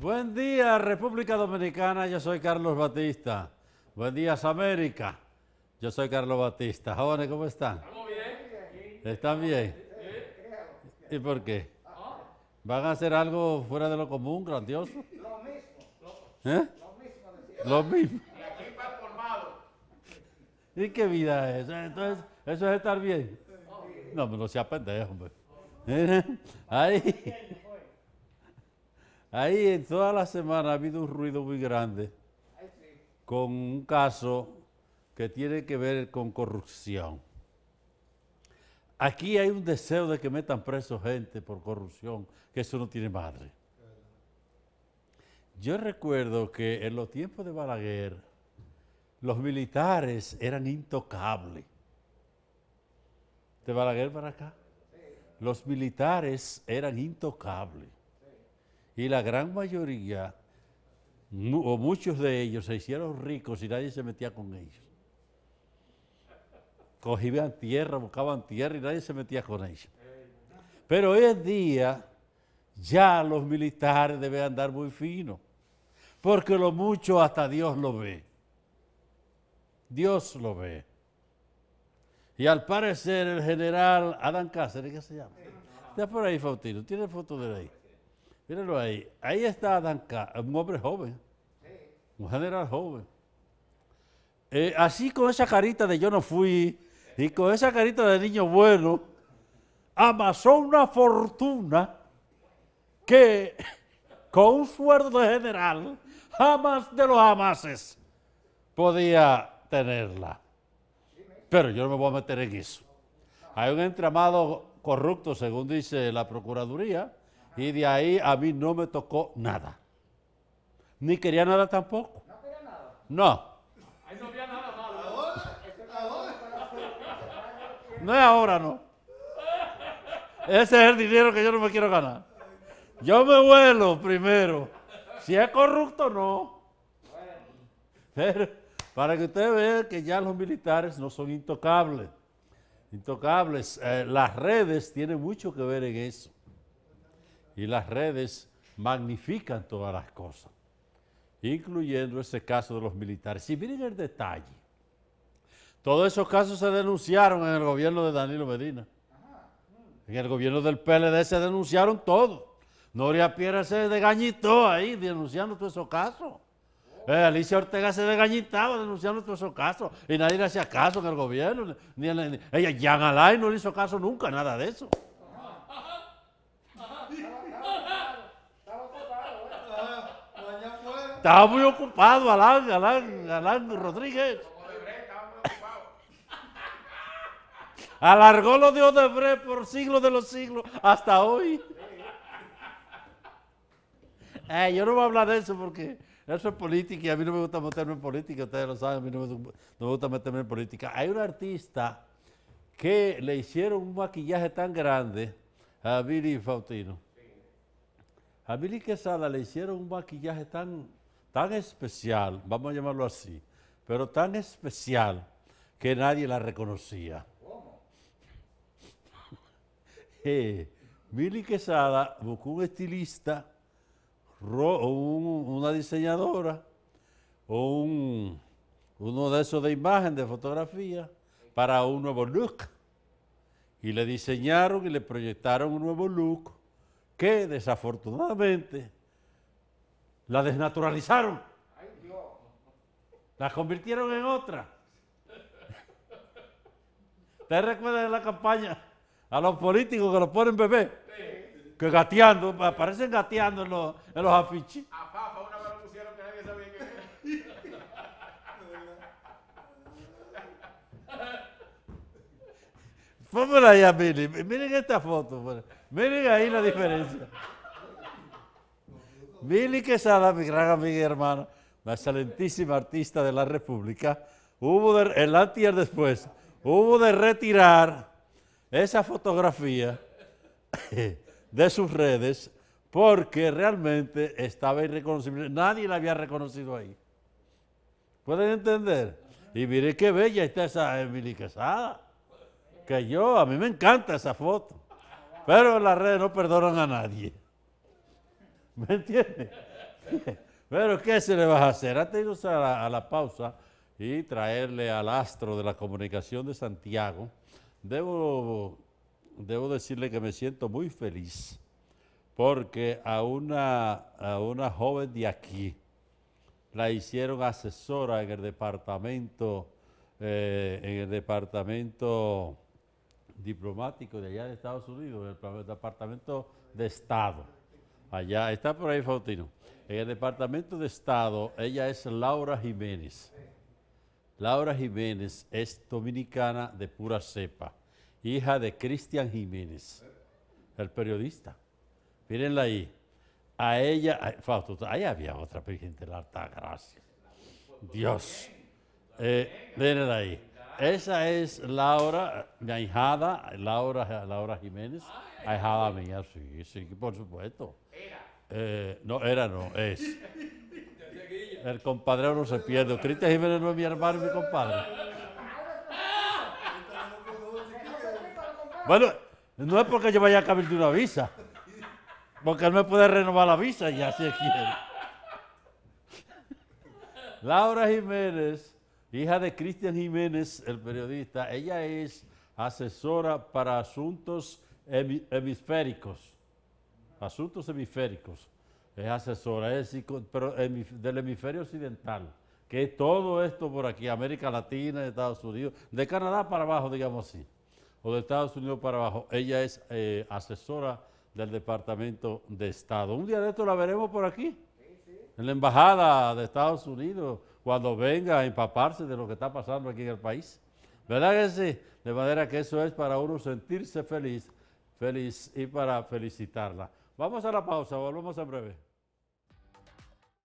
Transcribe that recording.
Buen día, República Dominicana. Yo soy Carlos Batista. Buen día, América. Yo soy Carlos Batista. Jóvenes, ¿cómo están? Estamos bien. ¿Están bien? ¿Y por qué? ¿Ah? ¿Van a hacer algo fuera de lo común, grandioso? Lo mismo. ¿Eh? Lo mismo. Lo mismo. Y aquí formado. ¿Y qué vida es? Entonces, ¿eso es estar bien? No, pero no sea pendejo, hombre. ¿Eh? Ahí. Ahí en toda la semana ha habido un ruido muy grande con un caso que tiene que ver con corrupción. Aquí hay un deseo de que metan preso gente por corrupción, que eso no tiene madre. Yo recuerdo que en los tiempos de Balaguer, los militares eran intocables. De Balaguer para acá, los militares eran intocables. Y la gran mayoría, o muchos de ellos, se hicieron ricos y nadie se metía con ellos. Cogían tierra, buscaban tierra y nadie se metía con ellos. Pero hoy en día ya los militares deben andar muy finos, porque lo mucho hasta Dios lo ve. Dios lo ve. Y al parecer el general Adán Cáceres, ¿qué se llama? Está por ahí, Faustino. ¿Tiene foto de ahí? Mírenlo ahí. Ahí está Adán un hombre joven, un general joven. Eh, así con esa carita de yo no fui y con esa carita de niño bueno, amasó una fortuna que con un sueldo general jamás de los amases podía tenerla. Pero yo no me voy a meter en eso. Hay un entramado corrupto, según dice la Procuraduría, y de ahí a mí no me tocó nada. Ni quería nada tampoco. No quería nada. No. Ahí no había nada malo. No es ahora, no. Ese es el dinero que yo no me quiero ganar. Yo me vuelo primero. Si es corrupto, no. Pero para que ustedes vean que ya los militares no son intocables. Intocables. Eh, las redes tienen mucho que ver en eso y las redes magnifican todas las cosas, incluyendo ese caso de los militares. Si miren el detalle. Todos esos casos se denunciaron en el gobierno de Danilo Medina. En el gobierno del PLD se denunciaron todos. Noria Piera se degañitó ahí denunciando todos esos casos. Eh, Alicia Ortega se degañitaba denunciando todos esos casos. Y nadie le hacía caso en el gobierno. ella, Jan Alain no le hizo caso nunca, nada de eso. Estaba muy ocupado, Alán, Alán, Alán Rodríguez. Alargó lo de Odebrecht por siglos de los siglos hasta hoy. Eh, yo no voy a hablar de eso porque eso es política y a mí no me gusta meterme en política, ustedes lo saben, a mí no me, gusta meterme en política. Hay un artista que le hicieron un maquillaje tan grande a Billy Fautino. A Billy Quesada le hicieron un maquillaje tan tan especial, vamos a llamarlo así, pero tan especial que nadie la reconocía. ¿Cómo? Eh, Quesada buscó un estilista, una diseñadora, o uno de esos de imagen, de fotografía, para un nuevo look. Y le diseñaron y le proyectaron un nuevo look que desafortunadamente la desnaturalizaron. La convirtieron en otra. ¿Te recuerdan de la campaña? A los políticos que los ponen bebé. Que gateando, aparecen gateando en los, en los afiches. una vez lo pusieron que nadie sabía que ahí a Mili. Miren esta foto. Pues. Miren ahí la diferencia. Mili Quesada, mi gran amiga y hermana, la excelentísima artista de la República, hubo el antes y después, hubo de retirar esa fotografía de sus redes porque realmente estaba irreconocible. Nadie la había reconocido ahí. ¿Pueden entender? Y mire qué bella está esa Emily Quesada. Que yo, a mí me encanta esa foto. Pero en las redes no perdonan a nadie. ¿Me entiendes? Pero ¿qué se le va a hacer? Antes de a la, a la pausa y traerle al astro de la comunicación de Santiago. Debo, debo decirle que me siento muy feliz porque a una, a una joven de aquí la hicieron asesora en el departamento, eh, en el departamento diplomático de allá de Estados Unidos, en el departamento de Estado Allá, está por ahí Faustino. En el Departamento de Estado, ella es Laura Jiménez. Laura Jiménez es dominicana de pura cepa, hija de Cristian Jiménez, el periodista. Mírenla ahí. A ella, ahí había otra gente, la alta gracias. Dios. Eh, mírenla ahí. Esa es Laura, mi ahijada, Laura, Laura Jiménez. Ahijada mía, sí, sí, por supuesto. Era. Eh, no, era no, es. El compadre no se pierde. Cristian Jiménez no es mi hermano, mi compadre. Bueno, no es porque yo vaya a cambiar una visa. Porque él me puede renovar la visa ya si quien. Laura Jiménez, hija de Cristian Jiménez, el periodista, ella es asesora para asuntos hemisféricos, asuntos hemisféricos. Es asesora, es pero del hemisferio occidental, que es todo esto por aquí, América Latina, Estados Unidos, de Canadá para abajo, digamos así, o de Estados Unidos para abajo. Ella es eh, asesora del Departamento de Estado. Un día de esto la veremos por aquí, en la Embajada de Estados Unidos, cuando venga a empaparse de lo que está pasando aquí en el país. ¿Verdad que sí? De manera que eso es para uno sentirse feliz feliz y para felicitarla. Vamos a la pausa, volvemos a breve.